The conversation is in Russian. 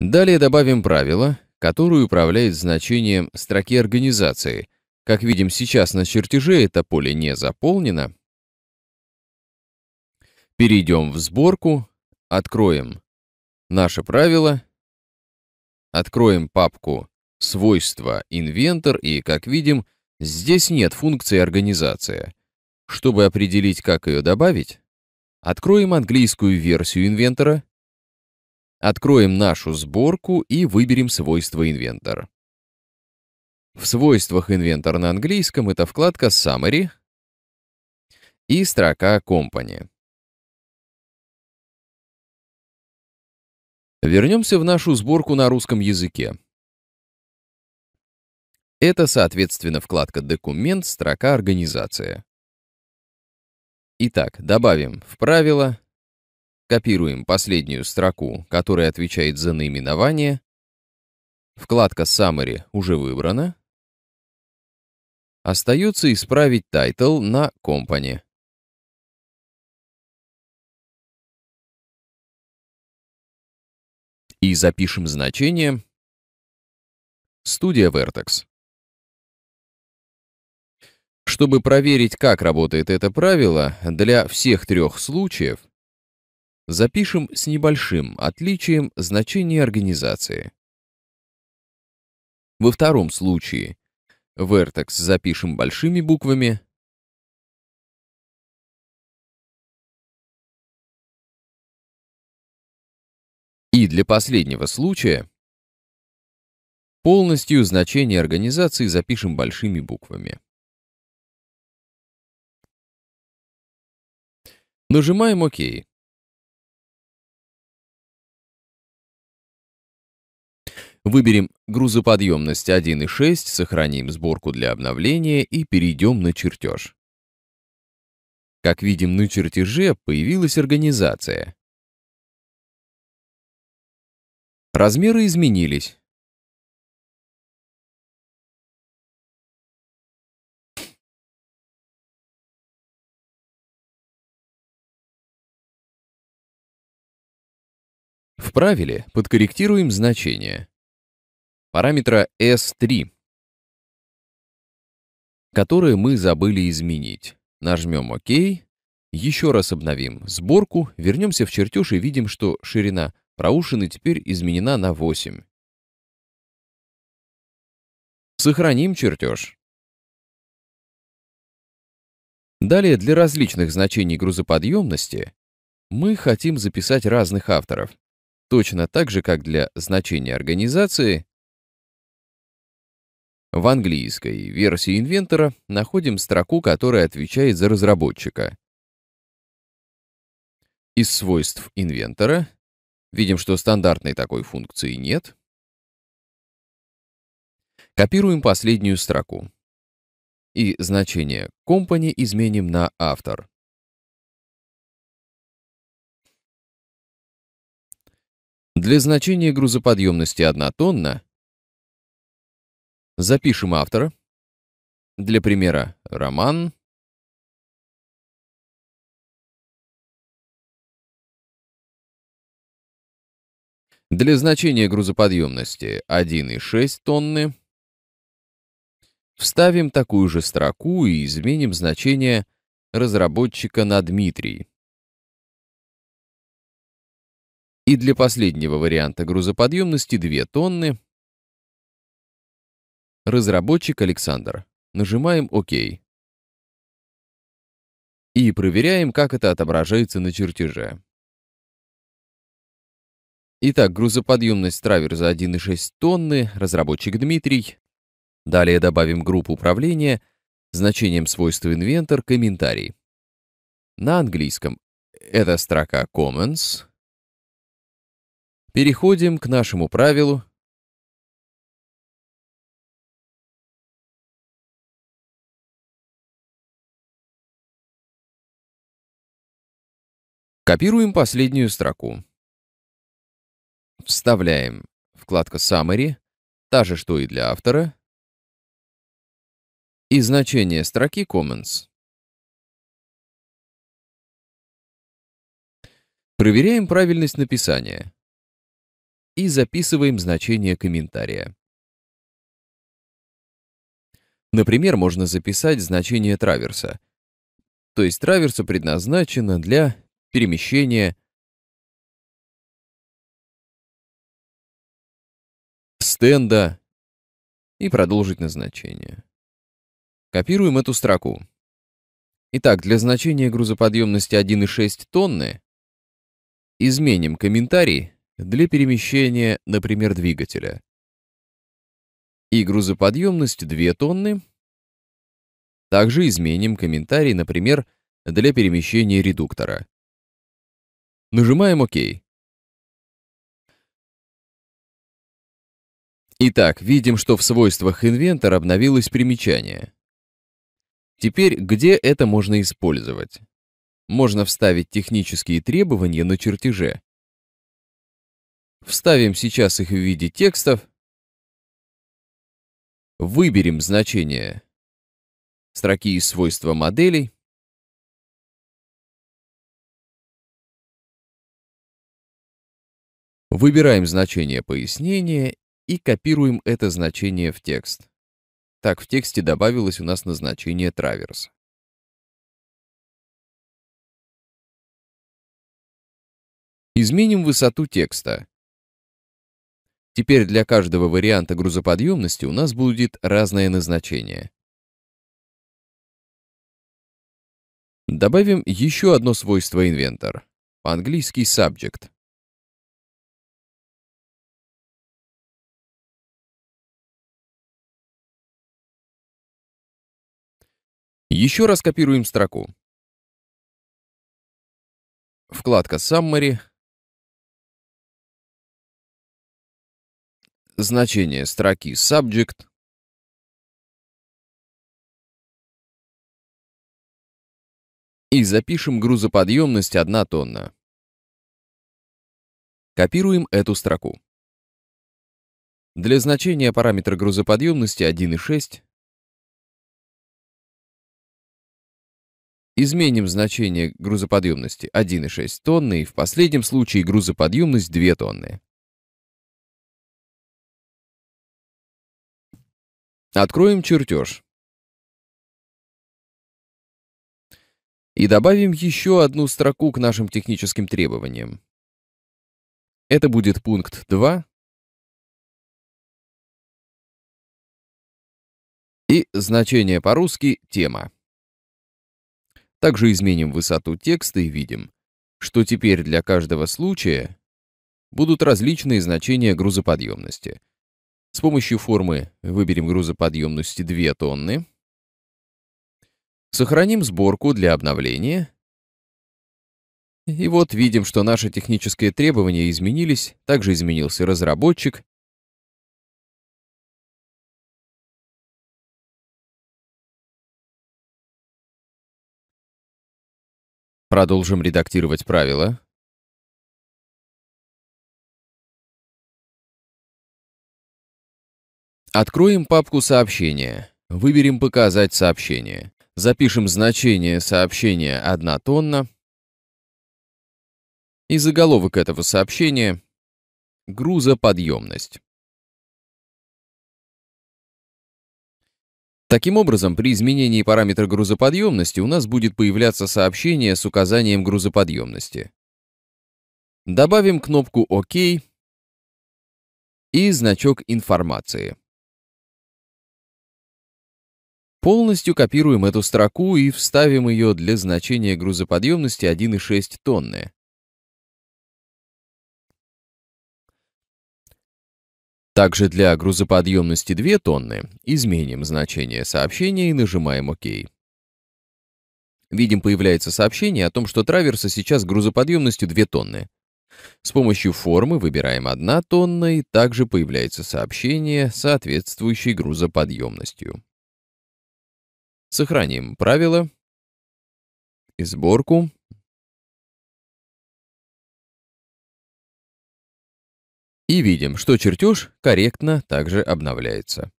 Далее добавим правило, которое управляет значением строки организации. Как видим сейчас на чертеже, это поле не заполнено. Перейдем в сборку, откроем наше правило, откроем папку «Свойства инвентор» и, как видим, здесь нет функции «Организация». Чтобы определить, как ее добавить, откроем английскую версию инвентора – Откроем нашу сборку и выберем свойство инвентор. В свойствах инвентор на английском это вкладка Summary и строка Company. Вернемся в нашу сборку на русском языке. Это, соответственно, вкладка «Документ», строка «Организация». Итак, добавим в правила. Копируем последнюю строку, которая отвечает за наименование. Вкладка Summary уже выбрана. Остается исправить title на Company. И запишем значение «Студия Vertex». Чтобы проверить, как работает это правило, для всех трех случаев Запишем с небольшим отличием значение организации. Во втором случае Vertex запишем большими буквами, И для последнего случая полностью значение организации запишем большими буквами. Нажимаем ОК. Выберем грузоподъемность 1.6, сохраним сборку для обновления и перейдем на чертеж. Как видим на чертеже, появилась организация. Размеры изменились. В правиле подкорректируем значение параметра S3, которые мы забыли изменить. Нажмем ОК, еще раз обновим сборку, вернемся в чертеж и видим, что ширина проушины теперь изменена на 8. Сохраним чертеж. Далее для различных значений грузоподъемности мы хотим записать разных авторов, точно так же, как для значения организации в английской версии инвентора находим строку, которая отвечает за разработчика. Из свойств инвентора видим, что стандартной такой функции нет. Копируем последнюю строку. И значение company изменим на автор. Для значения грузоподъемности 1 тонна Запишем автора. Для примера Роман. Для значения грузоподъемности 1,6 тонны. Вставим такую же строку и изменим значение разработчика на Дмитрий. И для последнего варианта грузоподъемности 2 тонны Разработчик Александр. Нажимаем ОК. И проверяем, как это отображается на чертеже. Итак, грузоподъемность траверза 1,6 тонны, разработчик Дмитрий. Далее добавим группу управления, значением свойства инвентор, комментарий. На английском это строка Commons. Переходим к нашему правилу Копируем последнюю строку. Вставляем. Вкладка Summary, та же, что и для автора. И значение строки Comments, Проверяем правильность написания. И записываем значение комментария. Например, можно записать значение траверса. То есть траверса предназначена для перемещение. стенда и продолжить назначение. Копируем эту строку. Итак, для значения грузоподъемности 1,6 тонны изменим комментарий для перемещения, например, двигателя. И грузоподъемность 2 тонны. Также изменим комментарий, например, для перемещения редуктора. Нажимаем ОК. Итак, видим, что в свойствах инвентор обновилось примечание. Теперь, где это можно использовать? Можно вставить технические требования на чертеже. Вставим сейчас их в виде текстов. Выберем значение строки из свойства моделей. Выбираем значение пояснения и копируем это значение в текст. Так в тексте добавилось у нас назначение траверса. Изменим высоту текста. Теперь для каждого варианта грузоподъемности у нас будет разное назначение. Добавим еще одно свойство инвентор, по-английски subject. Еще раз копируем строку. Вкладка Summary. Значение строки Subject. И запишем грузоподъемность 1 тонна. Копируем эту строку. Для значения параметра грузоподъемности 1,6 Изменим значение грузоподъемности 1,6 тонны и в последнем случае грузоподъемность 2 тонны. Откроем чертеж. И добавим еще одну строку к нашим техническим требованиям. Это будет пункт 2. И значение по-русски «тема». Также изменим высоту текста и видим, что теперь для каждого случая будут различные значения грузоподъемности. С помощью формы выберем грузоподъемности 2 тонны. Сохраним сборку для обновления. И вот видим, что наши технические требования изменились, также изменился разработчик, Продолжим редактировать правила. Откроем папку сообщения. Выберем «Показать сообщение». Запишем значение сообщения 1 тонна и заголовок этого сообщения «Грузоподъемность». Таким образом, при изменении параметра грузоподъемности у нас будет появляться сообщение с указанием грузоподъемности. Добавим кнопку «Ок» и значок информации. Полностью копируем эту строку и вставим ее для значения грузоподъемности 1,6 тонны. Также для грузоподъемности 2 тонны изменим значение сообщения и нажимаем ОК. Видим, появляется сообщение о том, что траверса сейчас грузоподъемностью 2 тонны. С помощью формы выбираем 1 тонна и также появляется сообщение, соответствующей грузоподъемностью. Сохраним правило и сборку. и видим, что чертеж корректно также обновляется.